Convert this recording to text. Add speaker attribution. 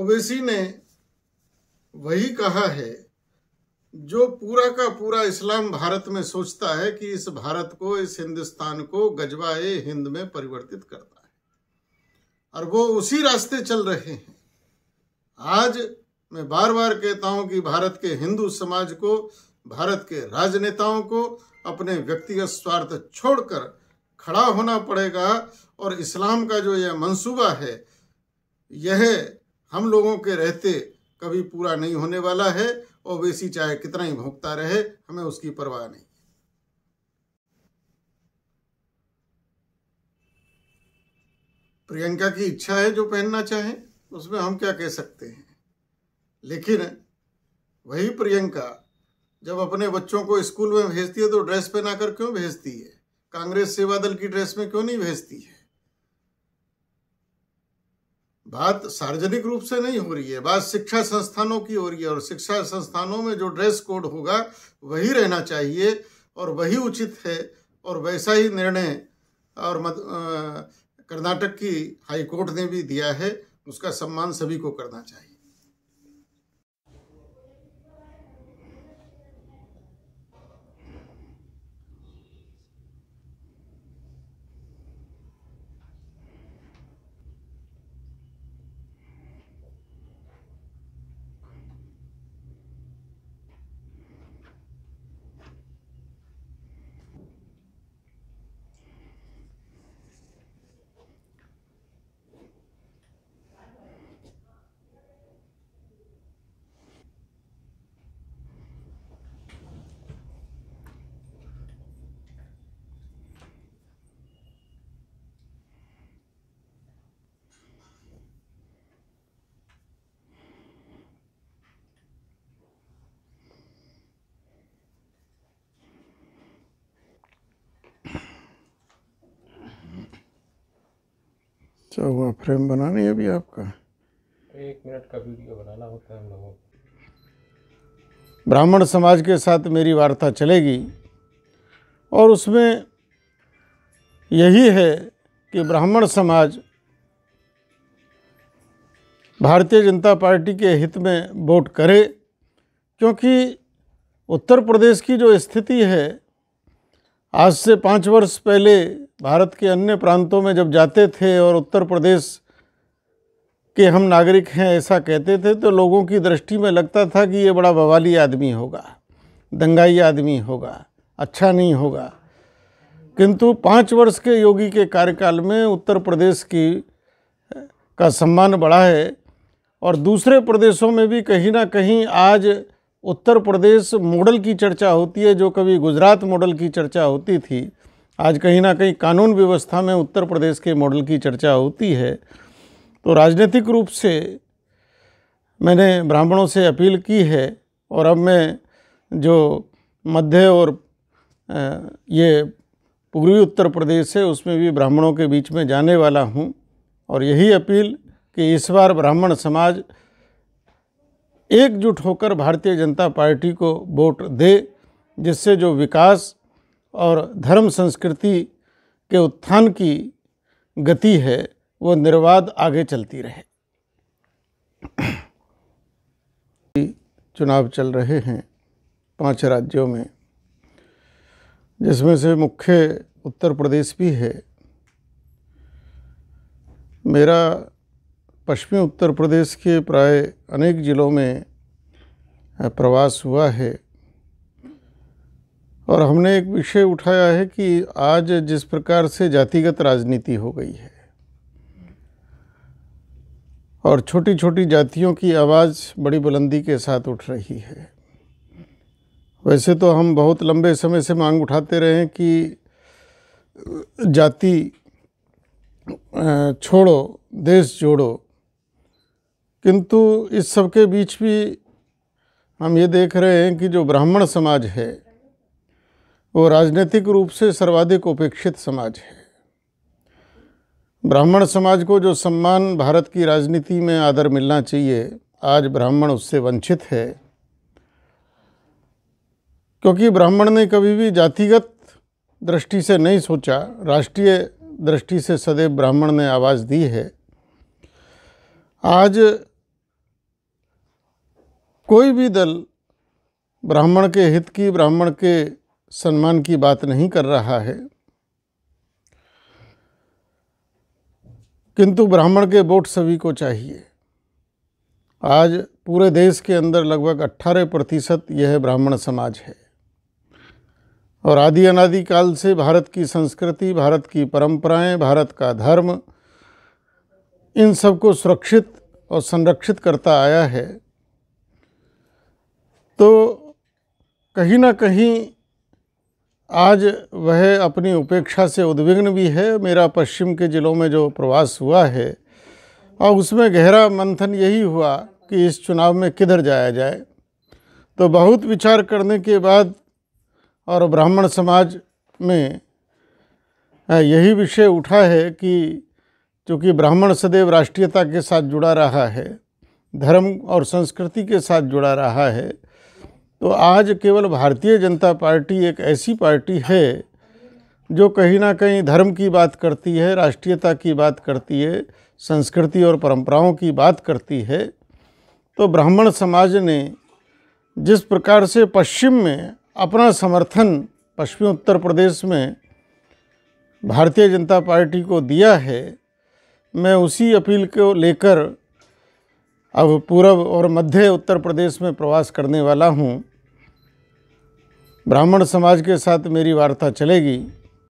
Speaker 1: ओवैसी ने वही कहा है जो पूरा का पूरा इस्लाम भारत में सोचता है कि इस भारत को इस हिंदुस्तान को गजवा हिंद में परिवर्तित करता है और वो उसी रास्ते चल रहे हैं आज मैं बार बार कहता हूं कि भारत के हिंदू समाज को भारत के राजनेताओं को अपने व्यक्तिगत स्वार्थ छोड़कर खड़ा होना पड़ेगा और इस्लाम का जो यह मंसूबा है यह हम लोगों के रहते कभी पूरा नहीं होने वाला है और वैसी चाहे कितना ही भोगता रहे हमें उसकी परवाह नहीं प्रियंका की इच्छा है जो पहनना चाहे उसमें हम क्या कह सकते हैं लेकिन वही प्रियंका जब अपने बच्चों को स्कूल में भेजती है तो ड्रेस पहना कर क्यों भेजती है कांग्रेस सेवा दल की ड्रेस में क्यों नहीं भेजती है बात सार्वजनिक रूप से नहीं हो रही है बात शिक्षा संस्थानों की हो रही है और शिक्षा संस्थानों में जो ड्रेस कोड होगा वही रहना चाहिए और वही उचित है और वैसा ही निर्णय और मत, कर्नाटक की हाई कोर्ट ने भी दिया है उसका सम्मान सभी को करना चाहिए अच्छा हुआ फ्रेम बनानी है अभी आपका एक मिनट का वीडियो बनाना होता है हम लोगों ब्राह्मण समाज के साथ मेरी वार्ता चलेगी और उसमें यही है कि ब्राह्मण समाज भारतीय जनता पार्टी के हित में वोट करे क्योंकि उत्तर प्रदेश की जो स्थिति है आज से पाँच वर्ष पहले भारत के अन्य प्रांतों में जब जाते थे और उत्तर प्रदेश के हम नागरिक हैं ऐसा कहते थे तो लोगों की दृष्टि में लगता था कि ये बड़ा बवाली आदमी होगा दंगाई आदमी होगा अच्छा नहीं होगा किंतु पाँच वर्ष के योगी के कार्यकाल में उत्तर प्रदेश की का सम्मान बढ़ा है और दूसरे प्रदेशों में भी कहीं ना कहीं आज उत्तर प्रदेश मॉडल की चर्चा होती है जो कभी गुजरात मॉडल की चर्चा होती थी आज कहीं ना कहीं कानून व्यवस्था में उत्तर प्रदेश के मॉडल की चर्चा होती है तो राजनीतिक रूप से मैंने ब्राह्मणों से अपील की है और अब मैं जो मध्य और ये पूर्वी उत्तर प्रदेश है उसमें भी ब्राह्मणों के बीच में जाने वाला हूँ और यही अपील कि इस बार ब्राह्मण समाज एकजुट होकर भारतीय जनता पार्टी को वोट दे जिससे जो विकास और धर्म संस्कृति के उत्थान की गति है वो निर्वाध आगे चलती रहे चुनाव चल रहे हैं पांच राज्यों में जिसमें से मुख्य उत्तर प्रदेश भी है मेरा पश्चिमी उत्तर प्रदेश के प्राय अनेक ज़िलों में प्रवास हुआ है और हमने एक विषय उठाया है कि आज जिस प्रकार से जातिगत राजनीति हो गई है और छोटी छोटी जातियों की आवाज़ बड़ी बुलंदी के साथ उठ रही है वैसे तो हम बहुत लंबे समय से मांग उठाते रहे हैं कि जाति छोड़ो देश जोड़ो किंतु इस सब के बीच भी हम ये देख रहे हैं कि जो ब्राह्मण समाज है वो राजनीतिक रूप से सर्वाधिक उपेक्षित समाज है ब्राह्मण समाज को जो सम्मान भारत की राजनीति में आदर मिलना चाहिए आज ब्राह्मण उससे वंचित है क्योंकि ब्राह्मण ने कभी भी जातिगत दृष्टि से नहीं सोचा राष्ट्रीय दृष्टि से सदैव ब्राह्मण ने आवाज़ दी है आज कोई भी दल ब्राह्मण के हित की ब्राह्मण के सम्मान की बात नहीं कर रहा है किंतु ब्राह्मण के वोट सभी को चाहिए आज पूरे देश के अंदर लगभग अट्ठारह प्रतिशत यह ब्राह्मण समाज है और आदि अनादि काल से भारत की संस्कृति भारत की परंपराएं, भारत का धर्म इन सबको सुरक्षित और संरक्षित करता आया है तो कहीं ना कहीं आज वह अपनी उपेक्षा से उद्विग्न भी है मेरा पश्चिम के ज़िलों में जो प्रवास हुआ है और उसमें गहरा मंथन यही हुआ कि इस चुनाव में किधर जाया जाए तो बहुत विचार करने के बाद और ब्राह्मण समाज में यही विषय उठा है कि चूँकि ब्राह्मण सदैव राष्ट्रीयता के साथ जुड़ा रहा है धर्म और संस्कृति के साथ जुड़ा रहा है तो आज केवल भारतीय जनता पार्टी एक ऐसी पार्टी है जो कहीं ना कहीं धर्म की बात करती है राष्ट्रीयता की बात करती है संस्कृति और परंपराओं की बात करती है तो ब्राह्मण समाज ने जिस प्रकार से पश्चिम में अपना समर्थन पश्चिमी उत्तर प्रदेश में भारतीय जनता पार्टी को दिया है मैं उसी अपील को लेकर अब पूर्व और मध्य उत्तर प्रदेश में प्रवास करने वाला हूँ ब्राह्मण समाज के साथ मेरी वार्ता चलेगी